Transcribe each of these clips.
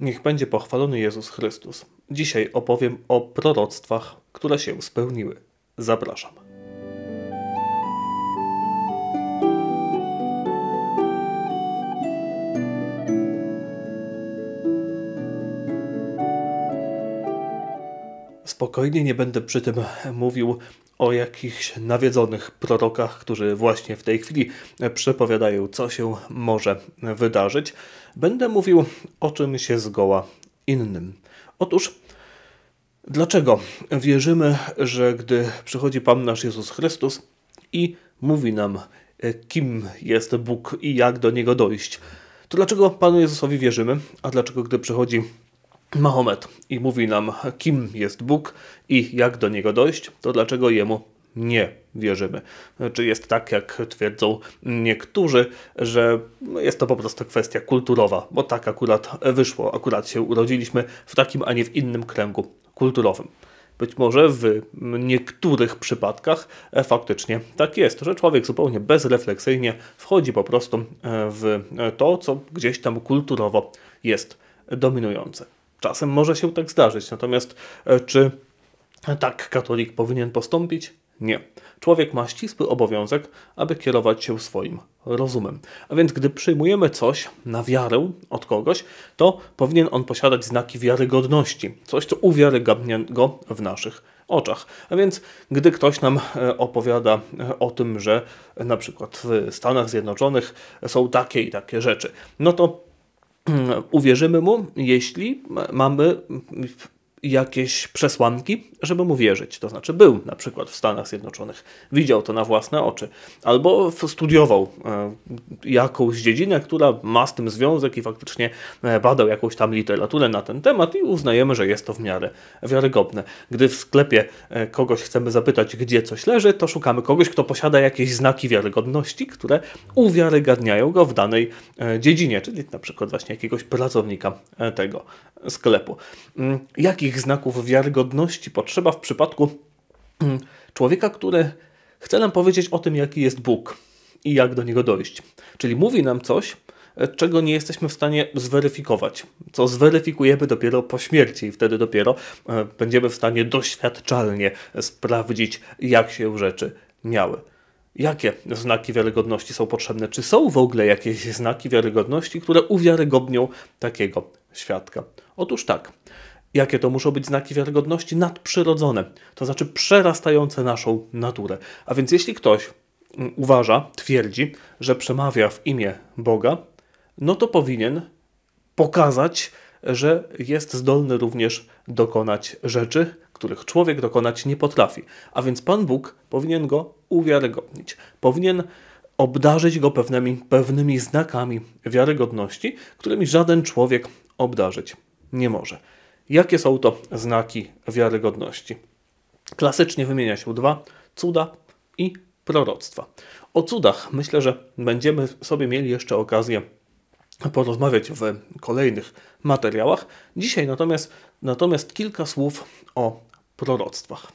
Niech będzie pochwalony Jezus Chrystus. Dzisiaj opowiem o proroctwach, które się spełniły. Zapraszam. spokojnie, nie będę przy tym mówił o jakichś nawiedzonych prorokach, którzy właśnie w tej chwili przepowiadają, co się może wydarzyć. Będę mówił o czymś zgoła innym. Otóż, dlaczego wierzymy, że gdy przychodzi Pan nasz Jezus Chrystus i mówi nam, kim jest Bóg i jak do Niego dojść, to dlaczego Panu Jezusowi wierzymy, a dlaczego gdy przychodzi Mahomet i mówi nam, kim jest Bóg i jak do niego dojść, to dlaczego jemu nie wierzymy. Czy jest tak, jak twierdzą niektórzy, że jest to po prostu kwestia kulturowa, bo tak akurat wyszło, akurat się urodziliśmy w takim, a nie w innym kręgu kulturowym. Być może w niektórych przypadkach faktycznie tak jest, że człowiek zupełnie bezrefleksyjnie wchodzi po prostu w to, co gdzieś tam kulturowo jest dominujące. Czasem może się tak zdarzyć, natomiast e, czy tak katolik powinien postąpić? Nie. Człowiek ma ścisły obowiązek, aby kierować się swoim rozumem. A więc, gdy przyjmujemy coś na wiarę od kogoś, to powinien on posiadać znaki wiarygodności, coś, co uwiarygodnia go w naszych oczach. A więc, gdy ktoś nam e, opowiada e, o tym, że na przykład w Stanach Zjednoczonych są takie i takie rzeczy, no to uwierzymy mu, jeśli mamy jakieś przesłanki, żeby mu wierzyć. To znaczy był na przykład w Stanach Zjednoczonych, widział to na własne oczy, albo studiował e, jakąś dziedzinę, która ma z tym związek i faktycznie e, badał jakąś tam literaturę na ten temat i uznajemy, że jest to w miarę wiarygodne. Gdy w sklepie e, kogoś chcemy zapytać, gdzie coś leży, to szukamy kogoś, kto posiada jakieś znaki wiarygodności, które uwiarygadniają go w danej dziedzinie, czyli na przykład właśnie jakiegoś pracownika tego sklepu. Mm, jaki jakich znaków wiarygodności potrzeba w przypadku mm, człowieka, który chce nam powiedzieć o tym, jaki jest Bóg i jak do niego dojść. Czyli mówi nam coś, e, czego nie jesteśmy w stanie zweryfikować, co zweryfikujemy dopiero po śmierci i wtedy dopiero e, będziemy w stanie doświadczalnie sprawdzić, jak się rzeczy miały. Jakie znaki wiarygodności są potrzebne? Czy są w ogóle jakieś znaki wiarygodności, które uwiarygodnią takiego świadka? Otóż tak, Jakie to muszą być znaki wiarygodności? Nadprzyrodzone, to znaczy przerastające naszą naturę. A więc jeśli ktoś mm, uważa, twierdzi, że przemawia w imię Boga, no to powinien pokazać, że jest zdolny również dokonać rzeczy, których człowiek dokonać nie potrafi. A więc Pan Bóg powinien go uwiarygodnić. Powinien obdarzyć go pewnymi, pewnymi znakami wiarygodności, którymi żaden człowiek obdarzyć nie może. Jakie są to znaki wiarygodności? Klasycznie wymienia się dwa: cuda i proroctwa. O cudach myślę, że będziemy sobie mieli jeszcze okazję porozmawiać w kolejnych materiałach. Dzisiaj natomiast, natomiast kilka słów o proroctwach.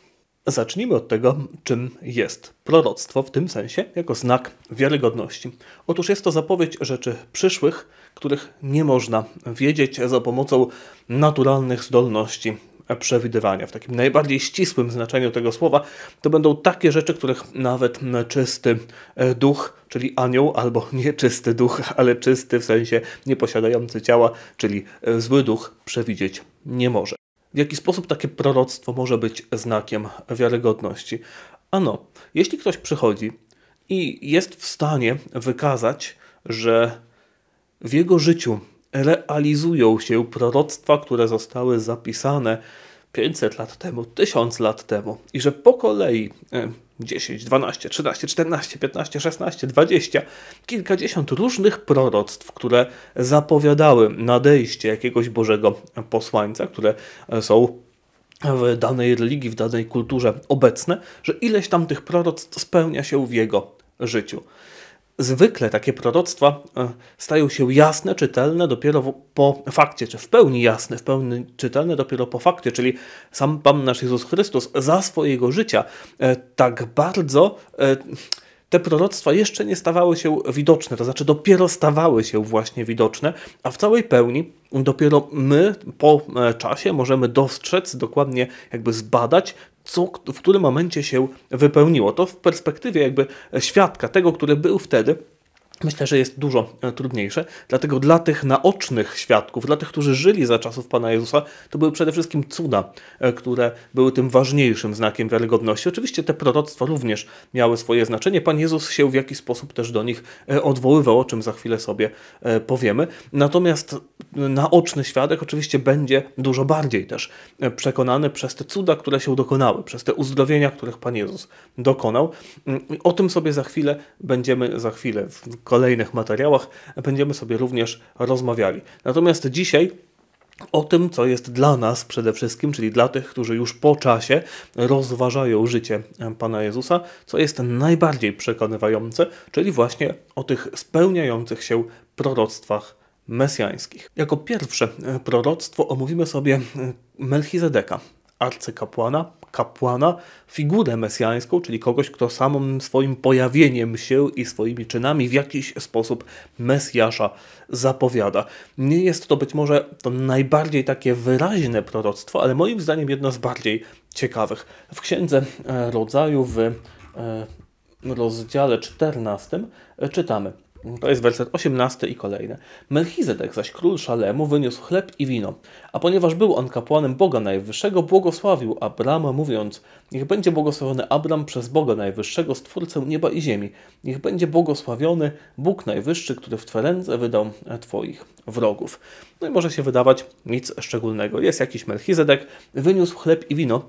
Zacznijmy od tego, czym jest proroctwo w tym sensie, jako znak wiarygodności. Otóż jest to zapowiedź rzeczy przyszłych, których nie można wiedzieć za pomocą naturalnych zdolności przewidywania. W takim najbardziej ścisłym znaczeniu tego słowa to będą takie rzeczy, których nawet czysty duch, czyli anioł, albo nieczysty duch, ale czysty w sensie nieposiadający ciała, czyli zły duch, przewidzieć nie może. W jaki sposób takie proroctwo może być znakiem wiarygodności? Ano, jeśli ktoś przychodzi i jest w stanie wykazać, że w jego życiu realizują się proroctwa, które zostały zapisane 500 lat temu, 1000 lat temu i że po kolei 10, 12, 13, 14, 15, 16, 20, kilkadziesiąt różnych proroctw, które zapowiadały nadejście jakiegoś Bożego posłańca, które e, są w danej religii, w danej kulturze obecne, że ileś tam tych proroctw spełnia się w jego życiu. Zwykle takie proroctwa e, stają się jasne, czytelne dopiero po fakcie, czy w pełni jasne, w pełni czytelne dopiero po fakcie, czyli sam Pan nasz Jezus Chrystus za swojego życia e, tak bardzo e, te proroctwa jeszcze nie stawały się widoczne, to znaczy dopiero stawały się właśnie widoczne, a w całej pełni dopiero my po czasie możemy dostrzec, dokładnie jakby zbadać, co w którym momencie się wypełniło. To w perspektywie jakby świadka, tego, który był wtedy, myślę, że jest dużo e, trudniejsze. Dlatego dla tych naocznych świadków, dla tych, którzy żyli za czasów Pana Jezusa, to były przede wszystkim cuda, e, które były tym ważniejszym znakiem wiarygodności. Oczywiście te proroctwa również miały swoje znaczenie. Pan Jezus się w jakiś sposób też do nich e, odwoływał, o czym za chwilę sobie powiemy. Natomiast naoczny świadek oczywiście będzie dużo bardziej też przekonany przez te cuda, które się dokonały, przez te uzdrowienia, których Pan Jezus dokonał. Mm, o tym sobie za chwilę będziemy za chwilę w kolejnych materiałach będziemy sobie również rozmawiali. Natomiast dzisiaj o tym, co jest dla nas przede wszystkim, czyli dla tych, którzy już po czasie rozważają życie Pana Jezusa, co jest najbardziej przekonywające, czyli właśnie o tych spełniających się proroctwach mesjańskich. Jako pierwsze proroctwo omówimy sobie Melchizedeka, arcykapłana kapłana, figurę mesjańską, czyli kogoś, kto samym swoim pojawieniem się i swoimi czynami w jakiś sposób Mesjasza zapowiada. Nie jest to być może to najbardziej takie wyraźne proroctwo, ale moim zdaniem jedno z bardziej ciekawych. W Księdze e, Rodzaju w e, rozdziale 14 e, czytamy – to jest werset 18 i kolejne. Melchizedek zaś król Szalemu wyniósł chleb i wino, a ponieważ był on kapłanem Boga Najwyższego, błogosławił Abrama mówiąc, niech będzie błogosławiony Abram przez Boga Najwyższego, Stwórcę nieba i ziemi. Niech będzie błogosławiony Bóg Najwyższy, który w twoje ręce wydał e, Twoich wrogów. No i może się wydawać nic szczególnego. Jest jakiś Melchizedek, wyniósł chleb i wino,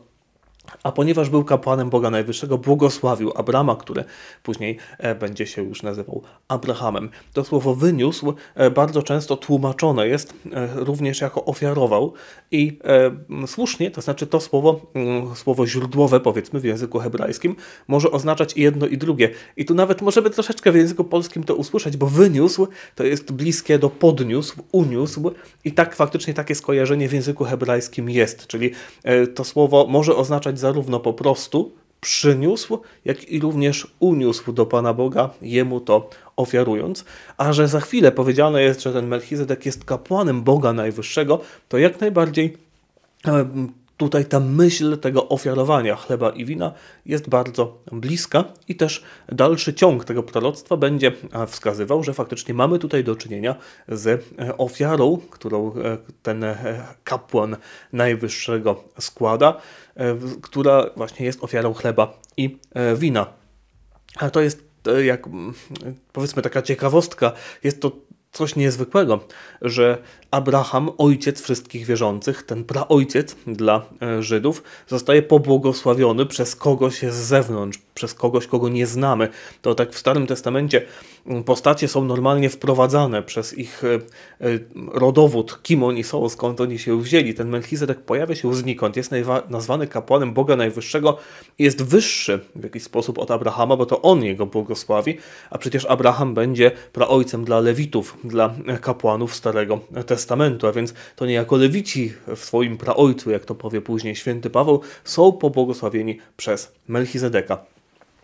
a ponieważ był kapłanem Boga Najwyższego, błogosławił Abrama, który później e, będzie się już nazywał Abrahamem. To słowo wyniósł e, bardzo często tłumaczone jest e, również jako ofiarował i słusznie, to znaczy to słowo, słowo źródłowe powiedzmy w języku hebrajskim, może oznaczać i jedno i drugie. I tu nawet możemy troszeczkę w języku polskim to usłyszeć, bo wyniósł to jest bliskie do podniósł, uniósł i tak faktycznie takie skojarzenie w języku hebrajskim jest, czyli to słowo może oznaczać postać zarówno po prostu przyniósł, jak i również uniósł do Pana Boga, jemu to ofiarując. A że za chwilę powiedziane jest, że ten Melchizedek jest kapłanem Boga Najwyższego, to jak najbardziej e, tutaj ta myśl tego ofiarowania chleba i wina jest bardzo bliska i też dalszy ciąg tego proroctwa będzie e, wskazywał, że faktycznie mamy tutaj do czynienia z e, ofiarą, którą e, ten kapłan najwyższego składa, która właśnie jest ofiarą chleba i wina. A to jest jak mm, powiedzmy taka ciekawostka, jest to coś niezwykłego, że Abraham, ojciec wszystkich wierzących, ten praojciec dla e, Żydów, zostaje pobłogosławiony przez kogoś z zewnątrz, przez kogoś, kogo nie znamy. To tak w Starym Testamencie postacie są normalnie wprowadzane przez ich e, e, rodowód, kim oni są, skąd oni się wzięli. Ten Melchizedek pojawia się znikąd, jest nazwany kapłanem Boga Najwyższego, jest wyższy w jakiś sposób od Abrahama, bo to on jego błogosławi, a przecież Abraham będzie praojcem dla Lewitów, dla kapłanów Starego Testamentu, a więc to niejako Lewici w swoim praojcu, jak to powie później święty Paweł, są pobłogosławieni przez Melchizedeka.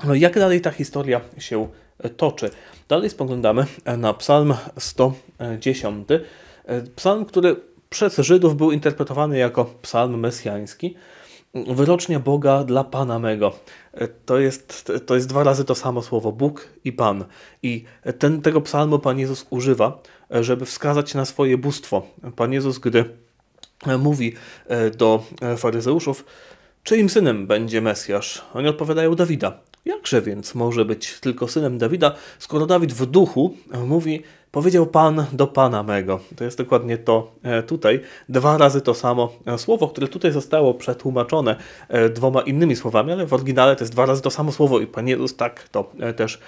No jak dalej ta historia się toczy. Dalej spoglądamy na Psalm 110. Psalm, który przez Żydów był interpretowany jako psalm mesjański. Wyrocznia Boga dla Pana mego. To jest, to jest dwa razy to samo słowo, Bóg i Pan. I ten, tego psalmu Pan Jezus używa, żeby wskazać na swoje bóstwo. Pan Jezus, gdy mówi e, do faryzeuszów, czyim synem będzie Mesjasz? Oni odpowiadają Dawida. Jakże więc może być tylko synem Dawida, skoro Dawid w duchu e, mówi, powiedział Pan do Pana mego. To jest dokładnie to e, tutaj. Dwa razy to samo e, słowo, które tutaj zostało przetłumaczone dwoma innymi słowami, ale w oryginale to jest dwa razy to samo słowo i Pan Jezus tak to też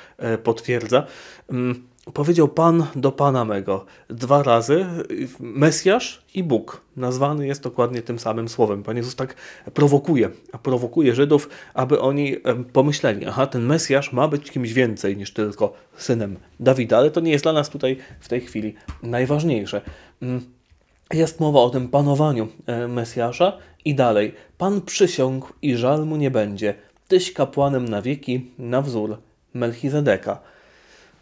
potwierdza. Mm, powiedział Pan do Pana mego dwa razy, y, Mesjasz i Bóg. Nazwany jest dokładnie tym samym słowem. Pan Jezus tak prowokuje, prowokuje Żydów, aby oni pomyśleli, aha, ten Mesjasz ma być kimś więcej niż tylko synem Dawida, ale to nie jest dla nas tutaj w tej chwili najważniejsze. Mm, jest mowa o tym panowaniu e, Mesjasza i dalej. Pan przysiągł i żal mu nie będzie. Tyś kapłanem na wieki, na wzór Melchizedeka.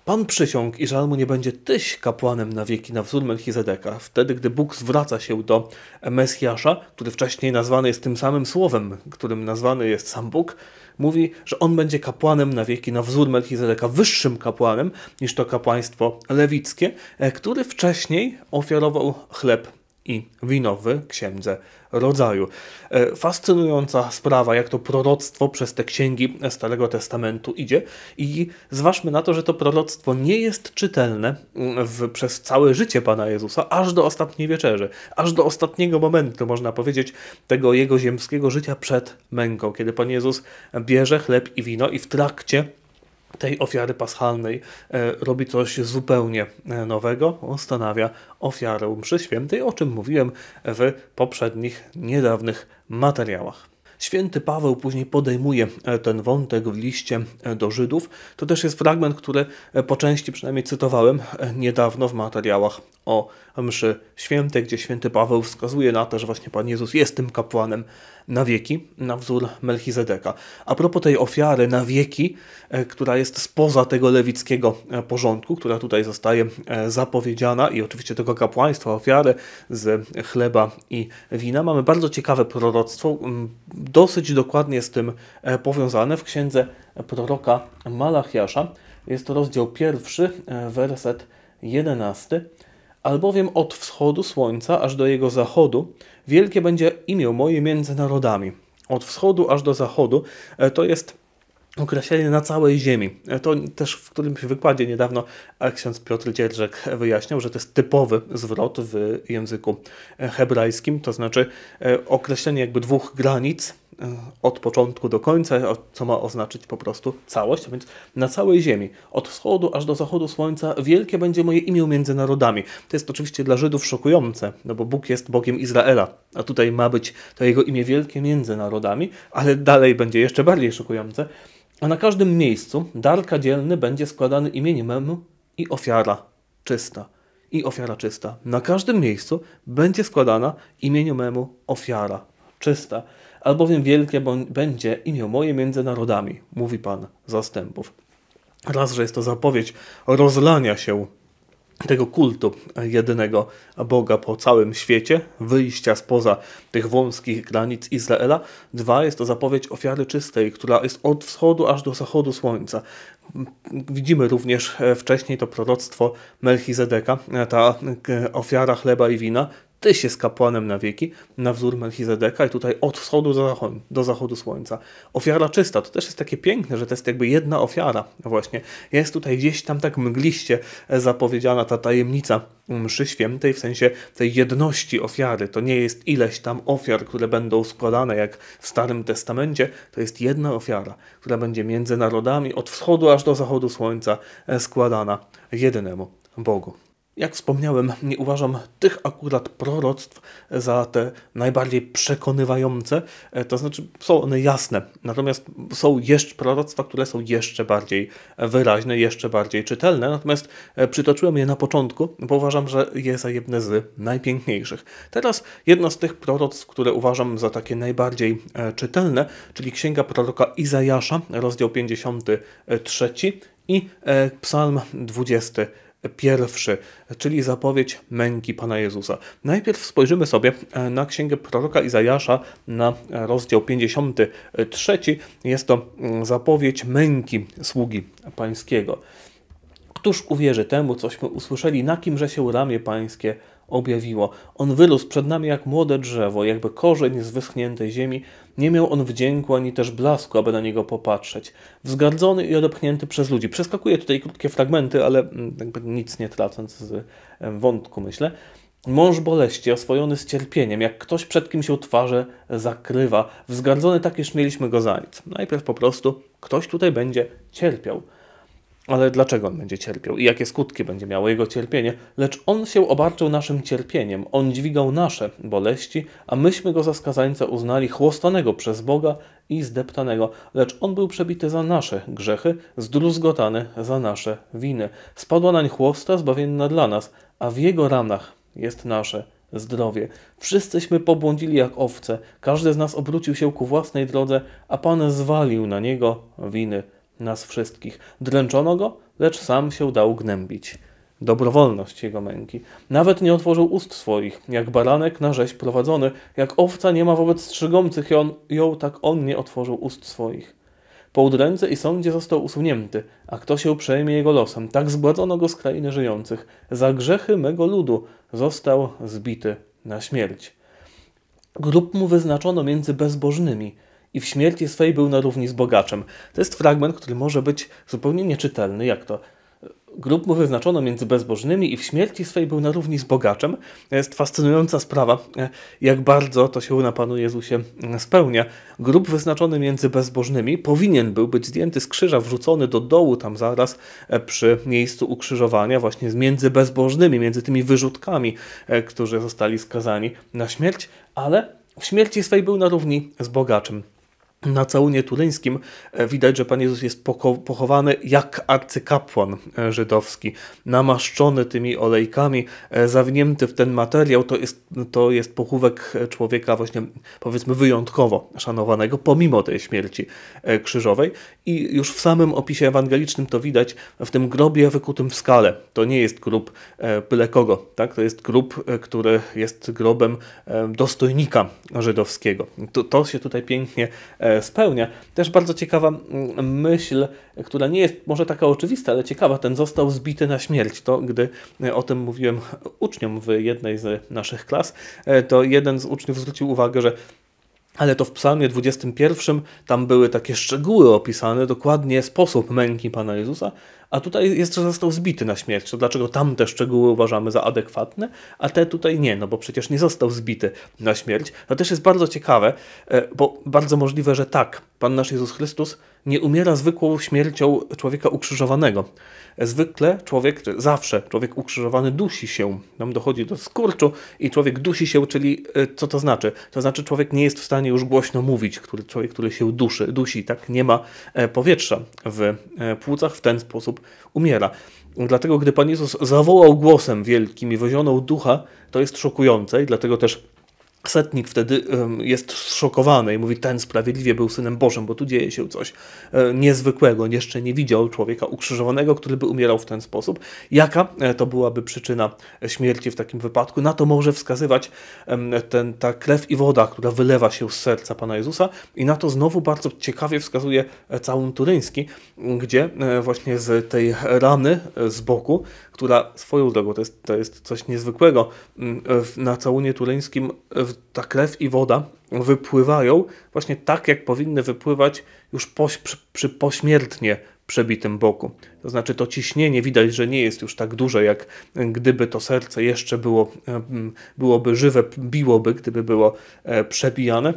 Pan przysiągł, i mu nie będzie tyś kapłanem na wieki na wzór Melchizedeka, wtedy gdy Bóg zwraca się do Mesjasza, który wcześniej nazwany jest tym samym słowem, którym nazwany jest sam Bóg, mówi, że on będzie kapłanem na wieki na wzór Melchizedeka, wyższym kapłanem niż to kapłaństwo lewickie, e, który wcześniej ofiarował chleb i winowy w Księdze Rodzaju. E, fascynująca sprawa, jak to proroctwo przez te księgi Starego Testamentu idzie i zważmy na to, że to proroctwo nie jest czytelne mm, w, przez całe życie Pana Jezusa, aż do ostatniej wieczerzy, aż do ostatniego momentu, można powiedzieć, tego jego ziemskiego życia przed męką, kiedy Pan Jezus bierze chleb i wino i w trakcie tej ofiary paschalnej e, robi coś zupełnie e, nowego, ustanawia ofiarę mszy świętej, o czym mówiłem w poprzednich niedawnych materiałach. Święty Paweł później podejmuje e, ten wątek w liście do Żydów. To też jest fragment, który po części przynajmniej cytowałem niedawno w materiałach o mszy święte, gdzie święty Paweł wskazuje na to, że właśnie Pan Jezus jest tym kapłanem na wieki, na wzór Melchizedeka. A propos tej ofiary na wieki, e, która jest spoza tego lewickiego e, porządku, która tutaj zostaje e, zapowiedziana i oczywiście tego kapłaństwa, ofiary z chleba i wina, mamy bardzo ciekawe proroctwo, dosyć dokładnie z tym powiązane w księdze proroka Malachiasza. Jest to rozdział pierwszy, werset jedenasty albowiem od wschodu słońca aż do jego zachodu wielkie będzie imię moje między narodami. Od wschodu aż do zachodu e, to jest określenie na całej ziemi. E, to też w którymś wykładzie niedawno e, ksiądz Piotr Dzierżek wyjaśniał, że to jest typowy zwrot w języku hebrajskim, to znaczy określenie jakby dwóch granic, E, od początku do końca, co ma oznaczyć po prostu całość, więc na całej Ziemi, od wschodu aż do zachodu słońca, wielkie będzie moje imię między narodami. To jest oczywiście dla Żydów szokujące, no bo Bóg jest Bogiem Izraela, a tutaj ma być to jego imię wielkie między narodami, ale dalej będzie jeszcze bardziej szokujące. A na każdym miejscu darka dzielny będzie składany imieniem memu i ofiara czysta i ofiara czysta. Na każdym miejscu będzie składana imieniu memu ofiara czysta albowiem wielkie będzie imię moje między narodami, mówi Pan zastępów. Raz, że jest to zapowiedź rozlania się tego kultu jedynego Boga po całym świecie, wyjścia spoza tych wąskich granic Izraela. Dwa, jest to zapowiedź ofiary czystej, która jest od wschodu aż do zachodu słońca. Widzimy również e, wcześniej to proroctwo Melchizedeka, e, ta e, ofiara chleba i wina, ty się kapłanem na wieki, na wzór Melchizedeka i tutaj od wschodu do zachodu, do zachodu słońca. Ofiara czysta, to też jest takie piękne, że to jest jakby jedna ofiara właśnie. Jest tutaj gdzieś tam tak mgliście e, zapowiedziana ta tajemnica mszy świętej, w sensie tej jedności ofiary. To nie jest ileś tam ofiar, które będą składane jak w Starym Testamencie, to jest jedna ofiara, która będzie między narodami od wschodu aż do zachodu słońca e, składana jedynemu Bogu. Jak wspomniałem, nie uważam tych akurat proroctw za te najbardziej przekonywające, e, to znaczy są one jasne, natomiast są jeszcze proroctwa, które są jeszcze bardziej wyraźne, jeszcze bardziej czytelne, natomiast e, przytoczyłem je na początku, bo uważam, że je za jedne z najpiękniejszych. Teraz jedno z tych proroctw, które uważam za takie najbardziej e, czytelne, czyli Księga proroka Izajasza, rozdział 53 i Psalm 20 pierwszy, czyli zapowiedź męki Pana Jezusa. Najpierw spojrzymy sobie e, na księgę proroka Izajasza, na rozdział 53. Jest to mm, zapowiedź męki sługi pańskiego. Któż uwierzy temu, cośmy usłyszeli, na kimże się ramię pańskie objawiło? On wyrósł przed nami jak młode drzewo, jakby korzeń z wyschniętej ziemi. Nie miał on wdzięku ani też blasku, aby na niego popatrzeć. Wzgardzony i odepchnięty przez ludzi. Przeskakuję tutaj krótkie fragmenty, ale mm, jakby nic nie tracąc z wątku, myślę. Mąż boleści, oswojony z cierpieniem, jak ktoś przed kim się twarze zakrywa, wzgardzony tak, iż mieliśmy go za nic. Najpierw po prostu ktoś tutaj będzie cierpiał ale dlaczego on będzie cierpiał i jakie skutki będzie miało jego cierpienie, lecz on się obarczył naszym cierpieniem, on dźwigał nasze boleści, a myśmy go za skazańca uznali chłostanego przez Boga i zdeptanego, lecz on był przebity za nasze grzechy, zdruzgotany za nasze winy. Spadła nań chłosta zbawienna dla nas, a w jego ranach jest nasze zdrowie. Wszyscyśmy pobłądzili jak owce, każdy z nas obrócił się ku własnej drodze, a Pan zwalił na niego winy nas wszystkich. Dręczono go, lecz sam się dał gnębić. Dobrowolność jego męki. Nawet nie otworzył ust swoich, jak baranek na rzeź prowadzony, jak owca nie ma wobec strzygących ją, ją tak on nie otworzył ust swoich. Po udręce i sądzie został usunięty, a kto się przejmie jego losem? Tak zgładzono go z krainy żyjących. Za grzechy mego ludu został zbity na śmierć. Grób mu wyznaczono między bezbożnymi – i w śmierci swej był na równi z bogaczem. To jest fragment, który może być zupełnie nieczytelny, jak to e, grup mu wyznaczono między bezbożnymi i w śmierci swej był na równi z bogaczem. Jest fascynująca sprawa, e, jak bardzo to się na Panu Jezusie e, spełnia. Grup wyznaczony między bezbożnymi powinien był być zdjęty z krzyża, wrzucony do dołu tam zaraz przy miejscu ukrzyżowania, właśnie między bezbożnymi, między tymi wyrzutkami, którzy zostali skazani na śmierć, ale w śmierci swej był na równi z bogaczem na całunie turyńskim e, widać, że Pan Jezus jest pochowany jak arcykapłan e, żydowski, namaszczony tymi olejkami, e, zawinięty w ten materiał. To jest, to jest pochówek człowieka właśnie powiedzmy wyjątkowo szanowanego, pomimo tej śmierci krzyżowej. I już w samym opisie ewangelicznym to widać w tym grobie wykutym w skale. To nie jest grób byle kogo, tak? to jest grób, który jest grobem dostojnika żydowskiego. To, to się tutaj pięknie E, spełnia. Też bardzo ciekawa mm, myśl, która nie jest może taka oczywista, ale ciekawa, ten został zbity na śmierć. To gdy e, o tym mówiłem uczniom w jednej z naszych klas, e, to jeden z uczniów zwrócił uwagę, że ale to w psalmie 21 tam były takie szczegóły opisane, dokładnie sposób męki Pana Jezusa, a tutaj jest, że został zbity na śmierć. To dlaczego tamte szczegóły uważamy za adekwatne, a te tutaj nie, no bo przecież nie został zbity na śmierć. To też jest bardzo ciekawe, e, bo bardzo możliwe, że tak, Pan nasz Jezus Chrystus nie umiera zwykłą śmiercią człowieka ukrzyżowanego. Zwykle człowiek, zawsze człowiek ukrzyżowany dusi się. Nam dochodzi do skurczu i człowiek dusi się, czyli y, co to znaczy? To znaczy człowiek nie jest w stanie już głośno mówić, który, człowiek, który się duszy, dusi, tak? Nie ma e, powietrza w e, płucach, w ten sposób umiera. Dlatego, gdy Pan Jezus zawołał głosem wielkim i wyzionął ducha, to jest szokujące i dlatego też Setnik wtedy jest szokowany i mówi, ten sprawiedliwie był synem Bożym, bo tu dzieje się coś e, niezwykłego. Jeszcze nie widział człowieka ukrzyżowanego, który by umierał w ten sposób. Jaka e, to byłaby przyczyna e, śmierci w takim wypadku? Na to może wskazywać ten, ta krew i woda, która wylewa się z serca Pana Jezusa i na to znowu bardzo ciekawie wskazuje całun turyński, gdzie właśnie z tej rany z boku która swoją drogą, to jest, to jest coś niezwykłego, mm, na całunie tuleńskim ta krew i woda wypływają właśnie tak, jak powinny wypływać już po, przy, przy pośmiertnie przebitym boku. To znaczy to ciśnienie widać, że nie jest już tak duże, jak gdyby to serce jeszcze było, e, byłoby żywe, biłoby, gdyby było e, przebijane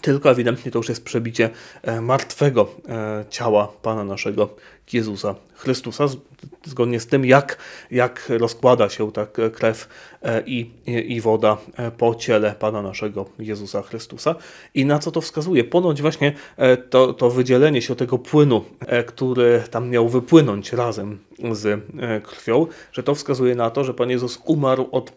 tylko ewidentnie to już jest przebicie e, martwego e, ciała Pana naszego Jezusa Chrystusa, zgodnie z tym, jak, jak rozkłada się tak e, krew i, i woda po ciele Pana naszego Jezusa Chrystusa. I na co to wskazuje? Ponoć właśnie to, to wydzielenie się tego płynu, który tam miał wypłynąć razem z krwią, że to wskazuje na to, że Pan Jezus umarł od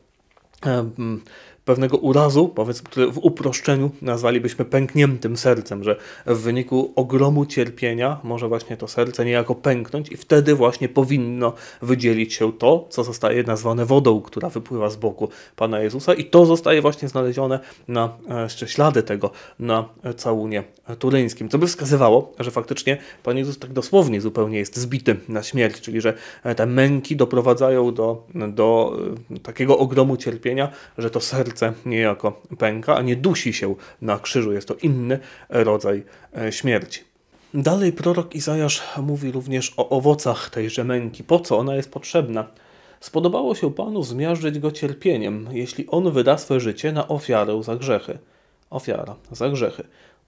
pewnego urazu, powiedzmy, który w uproszczeniu nazwalibyśmy pękniętym sercem, że w wyniku ogromu cierpienia może właśnie to serce niejako pęknąć i wtedy właśnie powinno wydzielić się to, co zostaje nazwane wodą, która wypływa z boku Pana Jezusa i to zostaje właśnie znalezione na, e, jeszcze ślady tego na całunie turyńskim, co by wskazywało, że faktycznie Pan Jezus tak dosłownie zupełnie jest zbity na śmierć, czyli że e, te męki doprowadzają do, do e, takiego ogromu cierpienia, że to serce serce niejako pęka, a nie dusi się na krzyżu. Jest to inny rodzaj e, śmierci. Dalej prorok Izajasz mówi również o owocach tejże męki. Po co ona jest potrzebna? Spodobało się Panu zmiażdżyć go cierpieniem, jeśli on wyda swe życie na ofiarę za grzechy. Ofiara za grzechy.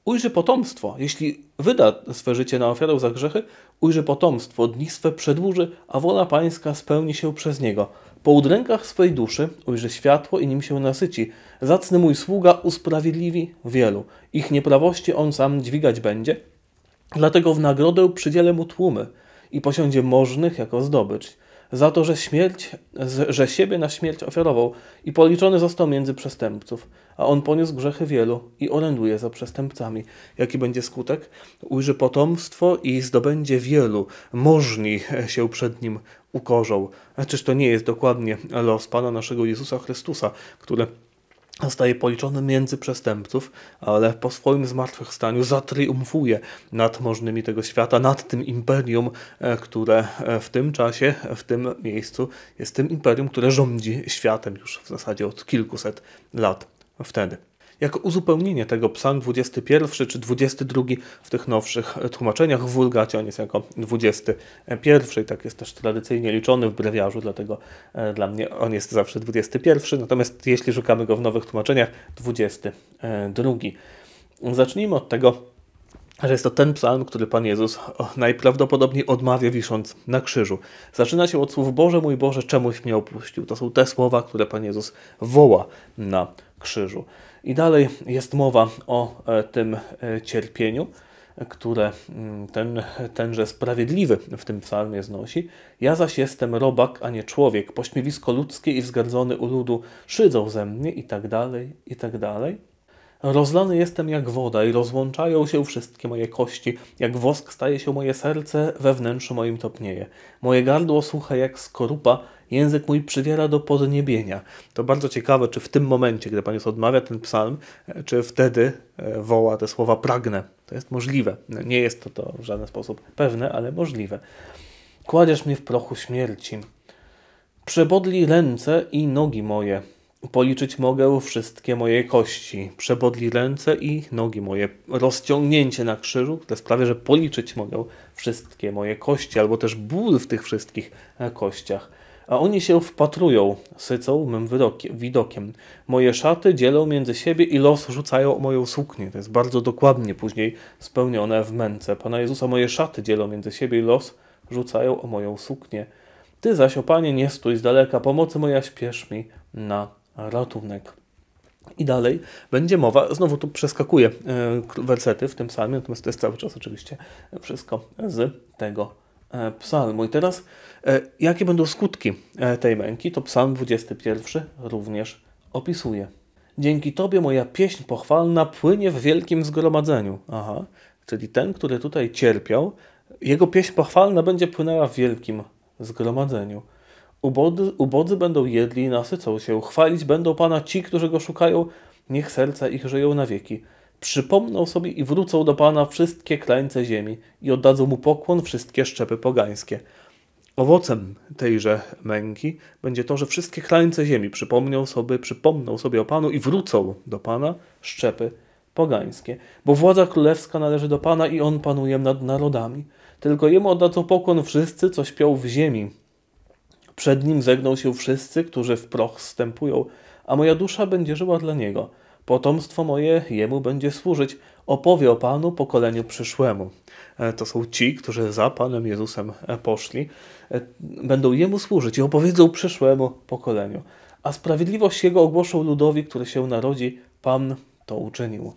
Ujrzy potomstwo, jeśli wyda swe życie na ofiarę za grzechy, ujrzy potomstwo, dni swe przedłuży, a wola Pańska spełni się przez niego. Po udrękach swej duszy ujrzy światło i nim się nasyci. Zacny mój sługa usprawiedliwi wielu. Ich nieprawości on sam dźwigać będzie, dlatego w nagrodę przydzielę mu tłumy i posiądzie możnych jako zdobycz. Za to, że, śmierć, że siebie na śmierć ofiarował i policzony został między przestępców, a on poniósł grzechy wielu i oręduje za przestępcami. Jaki będzie skutek? Ujrzy potomstwo i zdobędzie wielu, możni się przed nim ukorzą. Czyż to nie jest dokładnie los Pana naszego Jezusa Chrystusa, który zostaje policzony między przestępców, ale po swoim zmartwychwstaniu zatriumfuje nad możnymi tego świata, nad tym imperium, e, które e, w tym czasie, w tym miejscu jest tym imperium, które rządzi światem już w zasadzie od kilkuset lat wtedy jako uzupełnienie tego psalm 21 czy 22 w tych nowszych e, tłumaczeniach. W Wulgacie on jest jako 21 tak jest też tradycyjnie liczony w brewiarzu, dlatego e, dla mnie on jest zawsze 21, natomiast jeśli szukamy go w nowych tłumaczeniach, 22. Zacznijmy od tego, że jest to ten psalm, który Pan Jezus najprawdopodobniej odmawia wisząc na krzyżu. Zaczyna się od słów Boże mój Boże, czemuś mnie opuścił. To są te słowa, które Pan Jezus woła na krzyżu. I dalej jest mowa o e, tym e, cierpieniu, które mm, ten, tenże sprawiedliwy w tym psalmie znosi. Ja zaś jestem robak, a nie człowiek. Pośmiewisko ludzkie i wzgardzony u ludu szydzą ze mnie i tak dalej, i tak dalej. Rozlany jestem jak woda i rozłączają się wszystkie moje kości, jak wosk staje się moje serce, we wnętrzu moim topnieje. Moje gardło suche jak skorupa, język mój przywiera do podniebienia. To bardzo ciekawe, czy w tym momencie, gdy Pan jest odmawia ten psalm, e, czy wtedy e, woła te słowa pragnę. To jest możliwe. No, nie jest to, to w żaden sposób pewne, ale możliwe. Kładziesz mnie w prochu śmierci. Przebodli ręce i nogi moje. Policzyć mogę wszystkie moje kości, przebodli ręce i nogi moje, rozciągnięcie na krzyżu, które sprawia, że policzyć mogę wszystkie moje kości, albo też ból w tych wszystkich e, kościach a oni się wpatrują, sycą mym widokiem. Moje szaty dzielą między siebie i los rzucają moją suknię. To jest bardzo dokładnie później spełnione w męce. Pana Jezusa, moje szaty dzielą między siebie i los rzucają o moją suknię. Ty zaś, o Panie, nie stój z daleka, pomocy moja śpiesz mi na ratunek. I dalej będzie mowa, znowu tu przeskakuje wersety w tym samym, natomiast to jest cały czas oczywiście wszystko z tego E, psalmu. No I teraz, e, jakie będą skutki e, tej męki, to psalm 21 również opisuje. Dzięki Tobie moja pieśń pochwalna płynie w wielkim zgromadzeniu. Aha, czyli ten, który tutaj cierpiał, jego pieśń pochwalna będzie płynęła w wielkim zgromadzeniu. Ubodzy, ubodzy będą jedli i nasycą się, chwalić będą Pana ci, którzy Go szukają, niech serca ich żyją na wieki przypomną sobie i wrócą do Pana wszystkie krańce ziemi i oddadzą Mu pokłon wszystkie szczepy pogańskie. Owocem tejże męki będzie to, że wszystkie krańce ziemi przypomną sobie, przypomną sobie o Panu i wrócą do Pana szczepy pogańskie, bo władza królewska należy do Pana i On panuje nad narodami. Tylko Jemu oddadzą pokłon wszyscy, co śpią w ziemi. Przed Nim zegną się wszyscy, którzy w proch wstępują, a moja dusza będzie żyła dla Niego. Potomstwo moje jemu będzie służyć, opowie o Panu pokoleniu przyszłemu. E, to są ci, którzy za Panem Jezusem e, poszli, e, będą jemu służyć i opowiedzą przyszłemu pokoleniu. A sprawiedliwość jego ogłoszą ludowi, który się narodzi, Pan to uczynił.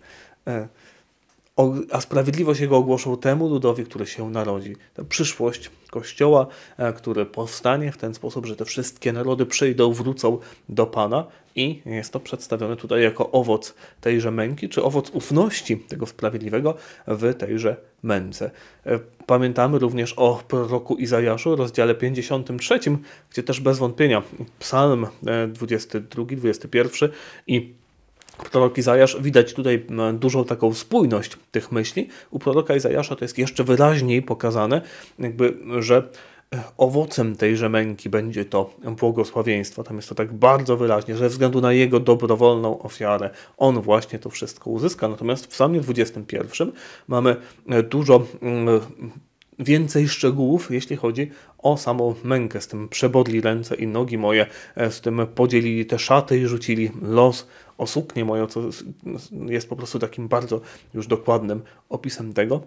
A sprawiedliwość jego ogłoszą temu ludowi, który się narodzi. przyszłość Kościoła, e, który powstanie w ten sposób, że te wszystkie narody przyjdą, wrócą do Pana i jest to przedstawione tutaj jako owoc tejże męki, czy owoc ufności tego sprawiedliwego w tejże męce. E, pamiętamy również o proroku Izajaszu, rozdziale 53, gdzie też bez wątpienia psalm 22, e, 21 i proroka Izajasz widać tutaj e, dużą taką spójność tych myśli. U proroka Izajasza to jest jeszcze wyraźniej pokazane, jakby, że e, owocem tejże męki będzie to błogosławieństwo. Tam jest to tak bardzo wyraźnie, że ze względu na jego dobrowolną ofiarę on właśnie to wszystko uzyska. Natomiast w samie 21 mamy e, dużo mm, więcej szczegółów, jeśli chodzi o samą mękę. Z tym przebodli ręce i nogi moje, e, z tym podzielili te szaty i rzucili los o suknię moją, co jest po prostu takim bardzo już dokładnym opisem tego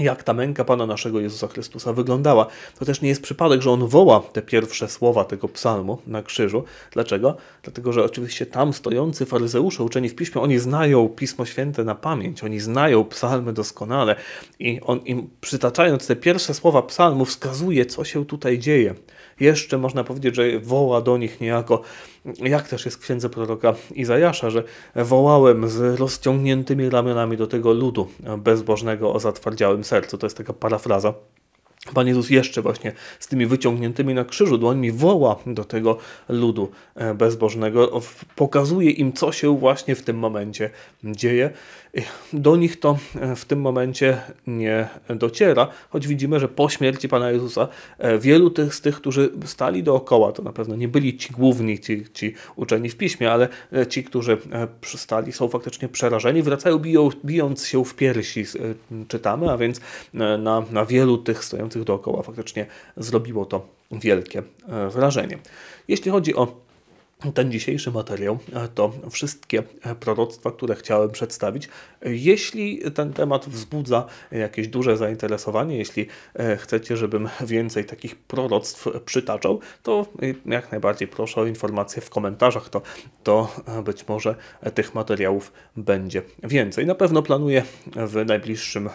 jak ta męka Pana naszego Jezusa Chrystusa wyglądała. To też nie jest przypadek, że on woła te pierwsze słowa tego psalmu na krzyżu. Dlaczego? Dlatego, że oczywiście tam stojący faryzeusze, uczeni w piśmie, oni znają Pismo Święte na pamięć, oni znają psalmy doskonale i on im przytaczając te pierwsze słowa psalmu wskazuje, co się tutaj dzieje. Jeszcze można powiedzieć, że woła do nich niejako jak też jest w księdze proroka Izajasza, że wołałem z rozciągniętymi ramionami do tego ludu bezbożnego o zatwardziałym sercu. To jest taka parafraza. Pan Jezus jeszcze właśnie z tymi wyciągniętymi na krzyżu dłońmi woła do tego ludu e, bezbożnego, pokazuje im, co się właśnie w tym momencie dzieje. Do nich to e, w tym momencie nie dociera, choć widzimy, że po śmierci Pana Jezusa e, wielu tych, z tych, którzy stali dookoła, to na pewno nie byli ci główni, ci, ci uczeni w piśmie, ale e, ci, którzy przystali, są faktycznie przerażeni, wracają biją, bijąc się w piersi, czytamy, a więc na, na wielu tych stojących dookoła faktycznie zrobiło to wielkie wrażenie. Jeśli chodzi o ten dzisiejszy materiał e, to wszystkie e, proroctwa, które chciałem przedstawić. Jeśli ten temat wzbudza jakieś duże zainteresowanie, jeśli e, chcecie, żebym więcej takich proroctw przytaczał, to jak najbardziej proszę o informacje w komentarzach, to, to być może tych materiałów będzie więcej. Na pewno planuję w najbliższym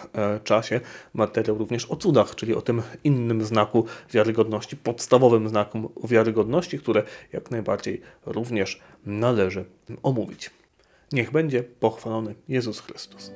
czasie materiał również o cudach, czyli o tym innym znaku wiarygodności, podstawowym znaku wiarygodności, które jak najbardziej również należy omówić. Niech będzie pochwalony Jezus Chrystus.